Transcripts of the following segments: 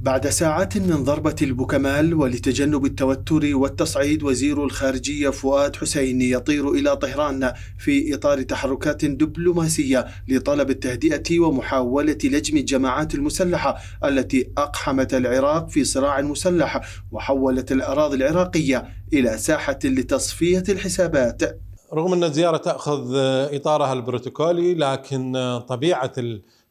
بعد ساعات من ضربة البوكمال ولتجنب التوتر والتصعيد وزير الخارجية فؤاد حسين يطير إلى طهران في إطار تحركات دبلوماسية لطلب التهدئة ومحاولة لجم الجماعات المسلحة التي أقحمت العراق في صراع مسلح وحولت الأراضي العراقية إلى ساحة لتصفية الحسابات رغم أن الزيارة تأخذ إطارها البروتوكولي لكن طبيعة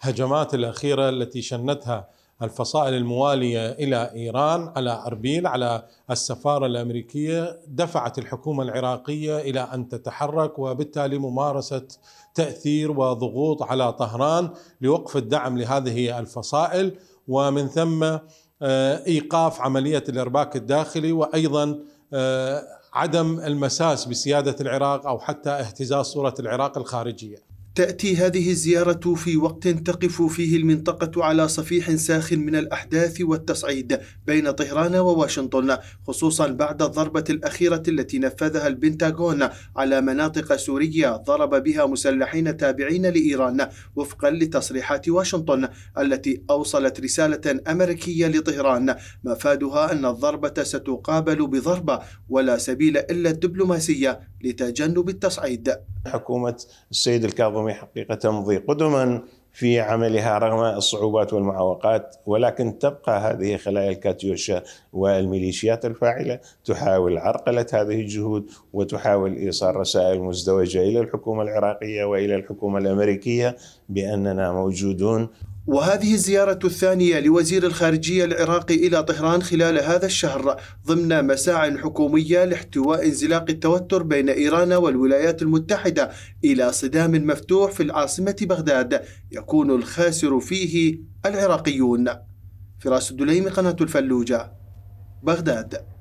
الهجمات الأخيرة التي شنتها الفصائل الموالية إلى إيران على أربيل على السفارة الأمريكية دفعت الحكومة العراقية إلى أن تتحرك وبالتالي ممارسة تأثير وضغوط على طهران لوقف الدعم لهذه الفصائل ومن ثم آه، إيقاف عملية الإرباك الداخلي وأيضا آه، عدم المساس بسيادة العراق أو حتى اهتزاز صورة العراق الخارجية تأتي هذه الزيارة في وقت تقف فيه المنطقة على صفيح ساخن من الأحداث والتصعيد بين طهران وواشنطن خصوصا بعد الضربة الأخيرة التي نفذها البنتاغون على مناطق سورية ضرب بها مسلحين تابعين لإيران وفقا لتصريحات واشنطن التي أوصلت رسالة أمريكية لطهران مفادها أن الضربة ستقابل بضربة ولا سبيل إلا الدبلوماسية لتجنب التصعيد حكومة السيد الكاظمي حقيقة تمضي قدما في عملها رغم الصعوبات والمعوقات ولكن تبقى هذه خلايا الكاتيوشا والميليشيات الفاعلة تحاول عرقلة هذه الجهود وتحاول إيصال رسائل مزدوجة إلى الحكومة العراقية وإلى الحكومة الأمريكية بأننا موجودون وهذه الزيارة الثانية لوزير الخارجية العراقي إلى طهران خلال هذا الشهر ضمن مساع حكومية لاحتواء انزلاق التوتر بين إيران والولايات المتحدة إلى صدام مفتوح في العاصمة بغداد يكون الخاسر فيه العراقيون فراس الدليم قناة الفلوجة بغداد